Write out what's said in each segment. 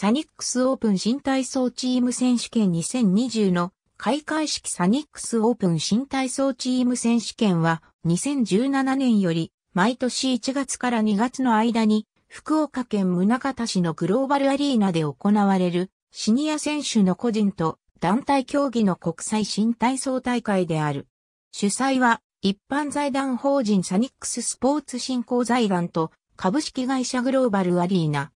サニックスオープン新体操チーム選手権2020の開会式サニックスオープン新体操チーム選手権は2017年より毎年1月から2月の間に福岡県宗方市のグローバルアリーナで行われるシニア選手の個人と団体競技の国際新体操大会である。主催は一般財団法人サニックススポーツ振興財団と株式会社グローバルアリーナ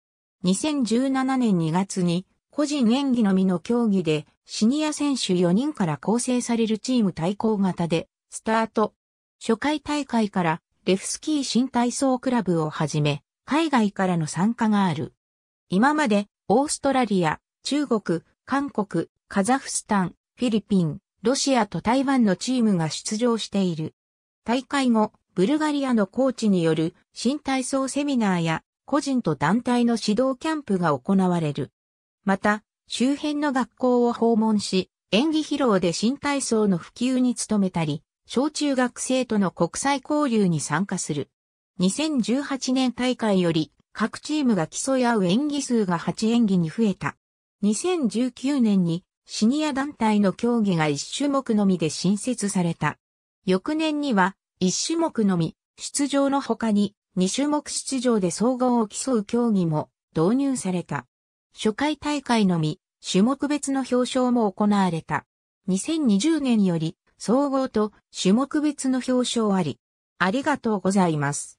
2017年2月に個人演技のみの競技でシニア選手4人から構成されるチーム対抗型でスタート。初回大会からレフスキー新体操クラブをはじめ海外からの参加がある。今までオーストラリア、中国、韓国、カザフスタン、フィリピン、ロシアと台湾のチームが出場している。大会後、ブルガリアのコーチによる新体操セミナーや個人と団体の指導キャンプが行われる。また、周辺の学校を訪問し、演技披露で新体操の普及に努めたり、小中学生との国際交流に参加する。2018年大会より各チームが競い合う演技数が8演技に増えた。2019年にシニア団体の競技が1種目のみで新設された。翌年には1種目のみ出場の他に2種目出場で総合を競う競技も導入された。初回大会のみ、種目別の表彰も行われた。2020年より、総合と種目別の表彰あり。ありがとうございます。